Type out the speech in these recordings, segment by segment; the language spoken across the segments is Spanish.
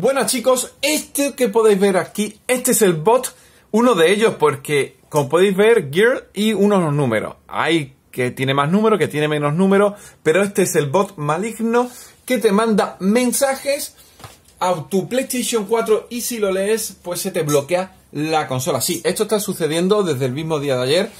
Bueno chicos, este que podéis ver aquí, este es el bot, uno de ellos porque como podéis ver, Girl y unos números. Hay que tiene más números, que tiene menos números, pero este es el bot maligno que te manda mensajes a tu PlayStation 4 y si lo lees, pues se te bloquea la consola. Sí, esto está sucediendo desde el mismo día de ayer.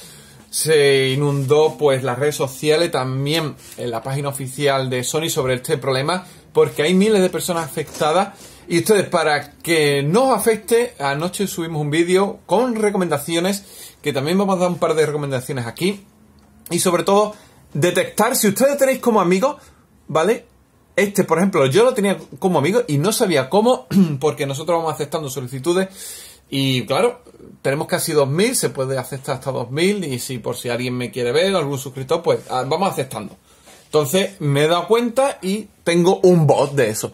Se inundó pues las redes sociales, también en la página oficial de Sony sobre este problema, porque hay miles de personas afectadas y ustedes, para que no os afecte, anoche subimos un vídeo con recomendaciones, que también vamos a dar un par de recomendaciones aquí. Y sobre todo, detectar si ustedes tenéis como amigos, ¿vale? Este, por ejemplo, yo lo tenía como amigo y no sabía cómo, porque nosotros vamos aceptando solicitudes y, claro, tenemos casi 2.000, se puede aceptar hasta 2.000 y si por si alguien me quiere ver, algún suscriptor, pues ah, vamos aceptando. Entonces me he dado cuenta y tengo un bot de eso.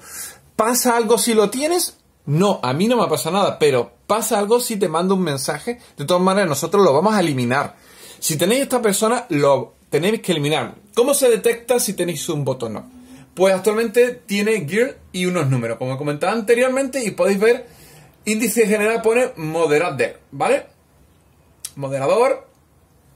¿Pasa algo si lo tienes? No, a mí no me pasa nada, pero pasa algo si te mando un mensaje. De todas maneras, nosotros lo vamos a eliminar. Si tenéis esta persona, lo tenéis que eliminar. ¿Cómo se detecta si tenéis un botón no? Pues actualmente tiene gear y unos números, como comentado anteriormente, y podéis ver, índice general pone moderador, ¿vale? Moderador,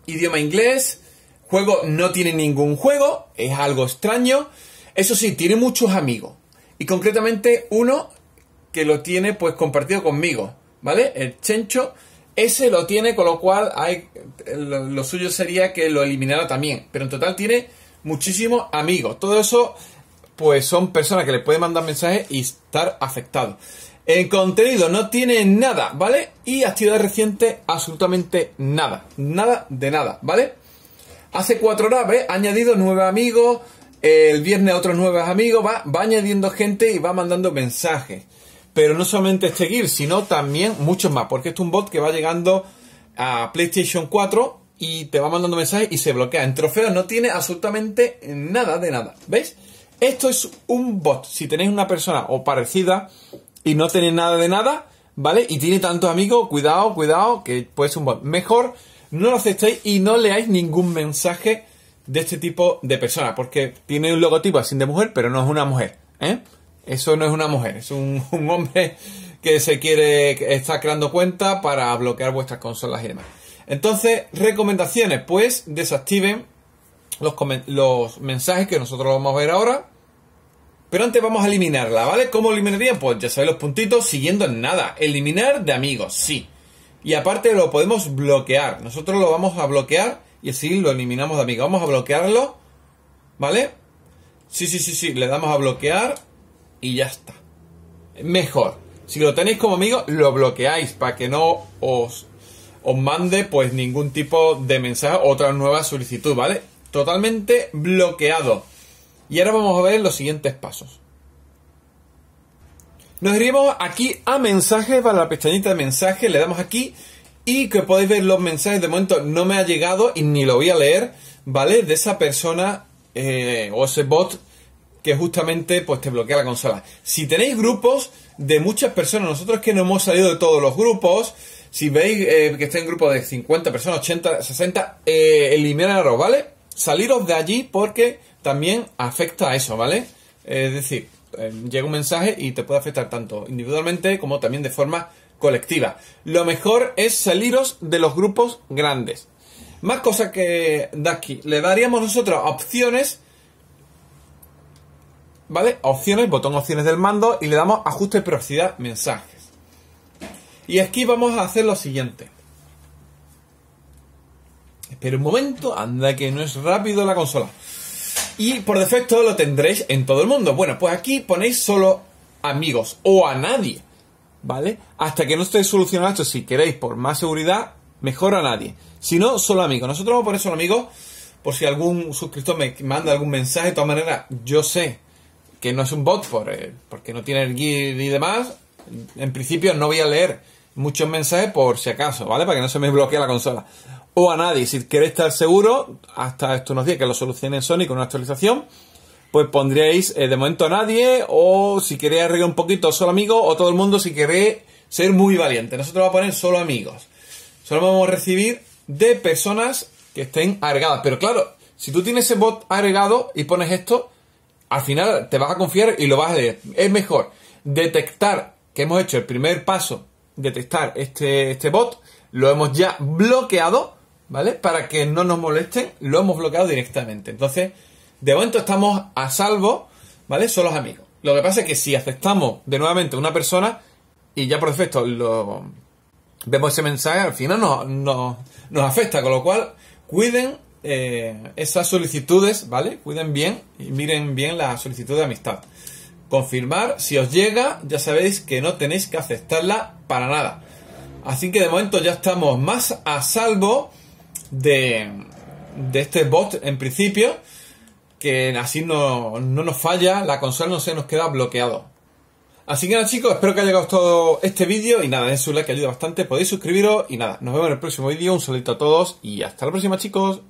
idioma inglés, juego no tiene ningún juego, es algo extraño. Eso sí, tiene muchos amigos. Y concretamente uno que lo tiene pues compartido conmigo, ¿vale? El Chencho, ese lo tiene, con lo cual hay, lo suyo sería que lo eliminara también. Pero en total tiene muchísimos amigos. Todo eso pues son personas que le pueden mandar mensajes y estar afectados. El contenido no tiene nada, ¿vale? Y actividad reciente, absolutamente nada. Nada de nada, ¿vale? Hace cuatro horas, Ha añadido nueve amigos, el viernes otros nuevos amigos, va, añadiendo gente y va mandando mensajes. Pero no solamente este Gear, sino también muchos más, porque es un bot que va llegando a PlayStation 4 y te va mandando mensajes y se bloquea. En trofeos no tiene absolutamente nada de nada. ¿Veis? Esto es un bot. Si tenéis una persona o parecida y no tenéis nada de nada, ¿vale? Y tiene tantos amigos, cuidado, cuidado, que puede ser un bot. Mejor no lo aceptéis y no leáis ningún mensaje de este tipo de personas, porque tiene un logotipo así de mujer, pero no es una mujer. ¿eh? Eso no es una mujer, es un, hombre que se quiere, está creando cuenta para bloquear vuestras consolas y demás. Entonces, recomendaciones, pues desactiven los, los mensajes que nosotros vamos a ver ahora. Pero antes vamos a eliminarla, ¿vale? ¿Cómo eliminaría? Pues ya sabéis los puntitos, siguiendo en nada. Eliminar de amigos, sí. Y aparte lo podemos bloquear. Nosotros lo vamos a bloquear y así lo eliminamos de amigo, Vamos a bloquearlo, ¿vale? Sí, sí, sí, sí, le damos a bloquear y ya está. Mejor. Si lo tenéis como amigo, lo bloqueáis para que no os, os mande pues ningún tipo de mensaje o otra nueva solicitud, ¿vale? Totalmente bloqueado. Y ahora vamos a ver los siguientes pasos. Nos iríamos aquí a mensajes, para la pestañita de mensajes, le damos aquí y que podéis ver los mensajes. De momento no me ha llegado y ni lo voy a leer, ¿vale? De esa persona eh, o ese bot que justamente pues te bloquea la consola. Si tenéis grupos de muchas personas, nosotros que no hemos salido de todos los grupos, si veis eh, que está en grupo de 50 personas, 80, 60, eh, eliminaros, ¿vale? Saliros de allí porque también afecta a eso, ¿vale? Es decir, eh, llega un mensaje y te puede afectar tanto individualmente como también de forma colectiva. Lo mejor es saliros de los grupos grandes. Más cosas que aquí. Le daríamos nosotros opciones. ¿Vale? Opciones, botón opciones del mando y le damos ajuste de privacidad, mensajes. Y aquí vamos a hacer lo siguiente. Espera un momento, anda que no es rápido la consola. Y por defecto lo tendréis en todo el mundo. Bueno, pues aquí ponéis solo amigos o a nadie. ¿Vale? Hasta que no esté solucionado esto, si queréis por más seguridad, mejor a nadie. Si no, solo amigos. Nosotros vamos a poner solo amigos por si algún suscriptor me manda algún mensaje. De todas maneras, yo sé que no es un bot por, eh, porque no tiene el guide y demás. En principio no voy a leer muchos mensajes por si acaso, ¿vale? Para que no se me bloquee la consola. O a nadie, si queréis estar seguro, hasta estos unos días que lo solucione Sony con una actualización pues pondréis eh, de momento a nadie, o si queréis arreglar un poquito, solo amigos, o todo el mundo si queréis ser muy valiente. Nosotros vamos a poner solo amigos. Solo vamos a recibir de personas que estén agregadas. Pero claro, si tú tienes ese bot agregado y pones esto, al final te vas a confiar y lo vas a leer. Es mejor detectar que hemos hecho el primer paso, detectar este, este bot, lo hemos ya bloqueado, ¿vale? Para que no nos molesten, lo hemos bloqueado directamente. Entonces, de momento estamos a salvo, ¿vale? Son los amigos. Lo que pasa es que si aceptamos de nuevamente una persona y ya por defecto lo, vemos ese mensaje, al final nos, afecta, con lo cual cuiden eh, esas solicitudes, ¿vale? Cuiden bien y miren bien la solicitud de amistad. Confirmar, si os llega, ya sabéis que no tenéis que aceptarla para nada. Así que de momento ya estamos más a salvo de, de este bot en principio que así no, nos falla, la consola no se nos queda bloqueado. Así que nada chicos, espero que haya gustado este vídeo y nada, den su like que ayuda bastante, podéis suscribiros y nada, nos vemos en el próximo vídeo, un saludito a todos y hasta la próxima chicos.